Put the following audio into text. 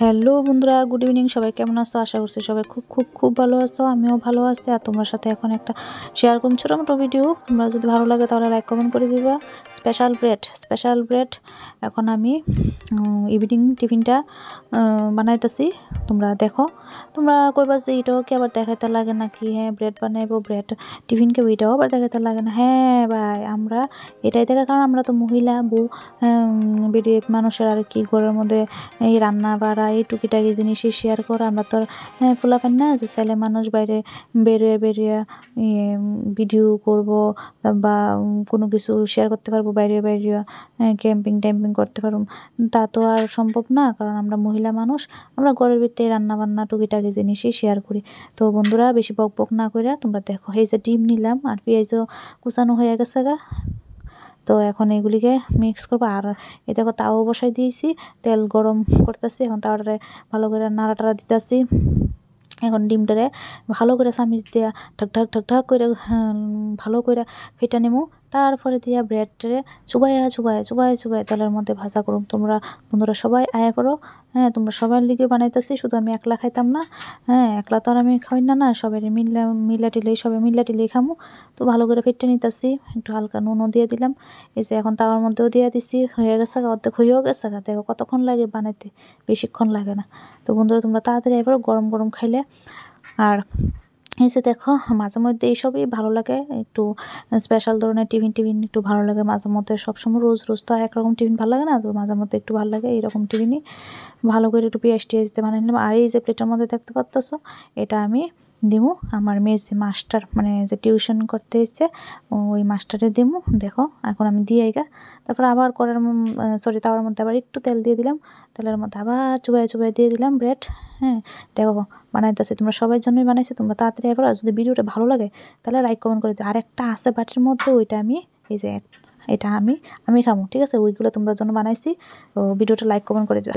hello বন্ধুরা good evening সবাই কেমন আছো আশা করছি সবাই খুব খুব খুব ভালো আছো আমিও ভালো আছি আর তোমার সাথে এখন একটা শেয়ার করুন ছোটো মোটো ভিডিও তোমরা যদি ভালো লাগে তাহলে লাইক কমেন্ট করে দিবা স্পেশাল ব্রেড স্পেশাল ব্রেড এখন আমি ইভিনিং টিফিনটা বানাইতেছি তোমরা দেখো তোমরা কইবা যে এটাও কি আবার দেখাইতে লাগে না কি হ্যাঁ ব্রেড বানাইবো ব্রেড টিফিন কেউ এটাও আবার দেখাইতে লাগে না হ্যাঁ ভাই আমরা এটাই দেখার কারণ আমরা তো মহিলা বউ বেরিয়ে মানুষের আর কি ঘরের মধ্যে এই রান্না বাড়া এই টুকিটাকি জিনিসই শেয়ার করো আমরা তো হ্যাঁ, ফুলাফেন না যে ছেলে মানুষ বাইরে বেরিয়ে বেরিয়ে ভিডিও করব বা কোনো কিছু শেয়ার করতে পারবো বাইরে বাইরে ক্যাম্পিং ট্যাম্পিং করতে পারবো তা তো আর সম্ভব না কারণ আমরা মহিলা মানুষ আমরা ঘরের ভিতরে রান্নাবান্না টুকিটাকি জিনিসই শেয়ার করি তো বন্ধুরা বেশি বক বক না করে তোমরা দেখো এই যে ডিম নিলাম আর পেঁয়াজও কুচানো হয়ে গেছে গা তো এখন এগুলিকে মিক্স করব আর এ দেখো তাও বসাই দিয়েছি তেল গরম করতেছি এখন তাওয়াটারে ভালো করে নাড়া টাড়া দিতেছি এখন ডিমটারে ভালো করে চামিচ দিয়া ঢাক ঢাক ঢাক ঢাক করে হ্যাঁ, ভালো করে ফেটা নেব তারপরে দিয়া ব্রেড ট্রে চুবাইয়া চুবাই চুবাই চুবাই তেলের মধ্যে ভাজা করুম তোমরা বন্ধুরা সবাই আয়া করো হ্যাঁ তোমরা সবার লিগে বানাইতেছি শুধু আমি একলা খাইতাম না হ্যাঁ একলা তো আর আমি খাই না না সবাই মিল্লা মিল্লা টিলেই সবাই মিল্লা টিলেই খামো তো ভালো করে ফেটে নিতেছি একটু হালকা নুনও দিয়ে দিলাম এই যে এখন তাওয়ার মধ্যেও দিয়ে দিছি হয়ে গেছে অর্ধেক হয়েও গেছে দেখো কতক্ষণ লাগে বানাইতে বেশিক্ষণ লাগে না তো বন্ধুরা তোমরা তাড়াতাড়ি এবার গরম গরম খাইলে আর এই যে দেখো মাঝে মধ্যে এইসবই ভালো লাগে একটু স্পেশাল ধরনের টিফিন টিফিন একটু ভালো লাগে মাঝে মধ্যে সবসময় রোজ রোজ তো আর একরকম টিফিন ভালো লাগে না তো মাঝে মধ্যে একটু ভালো লাগে এইরকম টিফিনই ভালো করে একটু পেঁয়াজ টিয়াজ দিয়ে বানিয়ে নিলাম আর এই যে প্লেটের মধ্যে দেখতে পারতেছো এটা আমি দিমু আমার মেয়ের যে মাস্টার মানে যে টিউশন করতে এসছে ওই মাস্টারে দিমু দেখো এখন আমি দিয়ে গা তারপর আবার করার সরি তাওয়ার মধ্যে আবার একটু তেল দিয়ে দিলাম তেলের মধ্যে আবার চুবাই চুবাই দিয়ে দিলাম ব্রেড হ্যাঁ দেখো বানাইতেছে তোমরা সবাই জন্যই বানাইছে তোমরা তাড়াতাড়ি এবার যদি ভিডিওটা ভালো লাগে তাহলে লাইক কমেন্ট করে দিও আর একটা আছে বাটির মধ্যে ওইটা আমি এই যে এটা আমি আমি খাবো ঠিক আছে ওইগুলো তোমরা জন্য বানাইছি ভিডিওটা লাইক কমেন্ট করে দিও